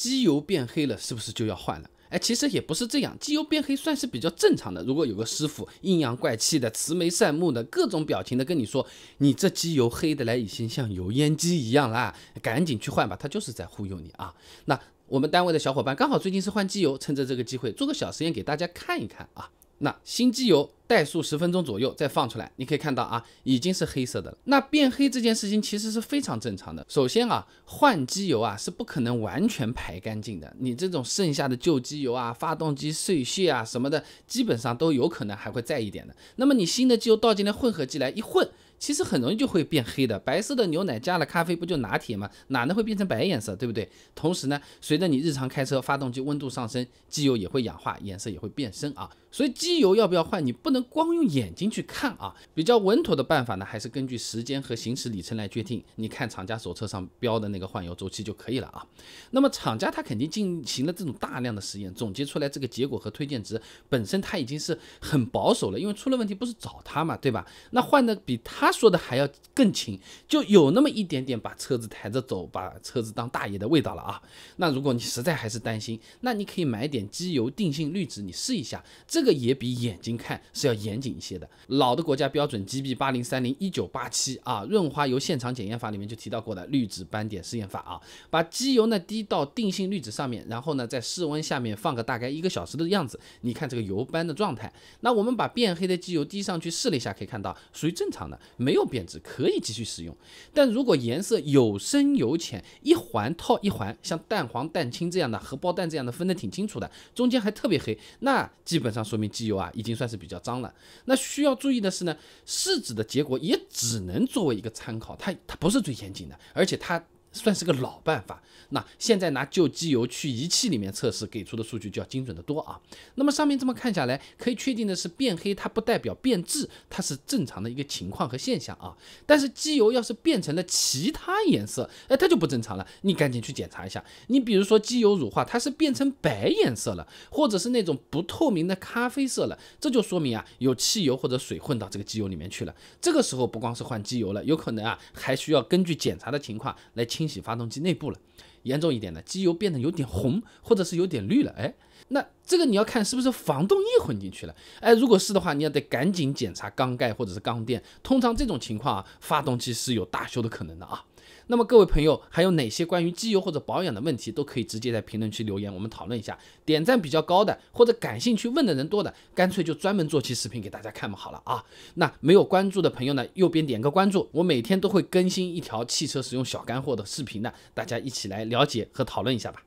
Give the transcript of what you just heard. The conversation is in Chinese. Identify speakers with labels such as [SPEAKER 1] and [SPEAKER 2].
[SPEAKER 1] 机油变黑了，是不是就要换了？哎，其实也不是这样，机油变黑算是比较正常的。如果有个师傅阴阳怪气的、慈眉善目的、各种表情的跟你说，你这机油黑的来已经像油烟机一样啦，赶紧去换吧，他就是在忽悠你啊。那我们单位的小伙伴刚好最近是换机油，趁着这个机会做个小实验给大家看一看啊。那新机油怠速十分钟左右再放出来，你可以看到啊，已经是黑色的了。那变黑这件事情其实是非常正常的。首先啊，换机油啊是不可能完全排干净的，你这种剩下的旧机油啊、发动机碎屑啊什么的，基本上都有可能还会在一点的。那么你新的机油倒进来混合剂来一混。其实很容易就会变黑的，白色的牛奶加了咖啡不就拿铁吗？哪能会变成白颜色，对不对？同时呢，随着你日常开车，发动机温度上升，机油也会氧化，颜色也会变深啊。所以机油要不要换，你不能光用眼睛去看啊。比较稳妥的办法呢，还是根据时间和行驶里程来决定。你看厂家手册上标的那个换油周期就可以了啊。那么厂家他肯定进行了这种大量的实验，总结出来这个结果和推荐值，本身他已经是很保守了，因为出了问题不是找他嘛，对吧？那换的比他。他说的还要更轻，就有那么一点点把车子抬着走，把车子当大爷的味道了啊。那如果你实在还是担心，那你可以买点机油定性滤纸，你试一下，这个也比眼睛看是要严谨一些的。老的国家标准 GB 八零三零一九八七啊，润滑油现场检验法里面就提到过的滤纸斑点试验法啊，把机油呢滴到定性滤纸上面，然后呢在室温下面放个大概一个小时的样子，你看这个油斑的状态。那我们把变黑的机油滴上去试了一下，可以看到属于正常的。没有变质，可以继续使用。但如果颜色有深有浅，一环套一环，像蛋黄、蛋清这样的，荷包蛋这样的分得挺清楚的，中间还特别黑，那基本上说明机油啊已经算是比较脏了。那需要注意的是呢，试纸的结果也只能作为一个参考，它它不是最严谨的，而且它。算是个老办法，那现在拿旧机油去仪器里面测试，给出的数据就要精准得多啊。那么上面这么看下来，可以确定的是，变黑它不代表变质，它是正常的一个情况和现象啊。但是机油要是变成了其他颜色，哎，它就不正常了，你赶紧去检查一下。你比如说机油乳化，它是变成白颜色了，或者是那种不透明的咖啡色了，这就说明啊有汽油或者水混到这个机油里面去了。这个时候不光是换机油了，有可能啊还需要根据检查的情况来。清洗发动机内部了，严重一点的，机油变得有点红，或者是有点绿了，哎，那这个你要看是不是防冻液混进去了，哎，如果是的话，你要得赶紧检查缸盖或者是缸垫，通常这种情况啊，发动机是有大修的可能的啊。那么各位朋友，还有哪些关于机油或者保养的问题，都可以直接在评论区留言，我们讨论一下。点赞比较高的，或者感兴趣问的人多的，干脆就专门做期视频给大家看嘛，好了啊。那没有关注的朋友呢，右边点个关注，我每天都会更新一条汽车使用小干货的视频的，大家一起来了解和讨论一下吧。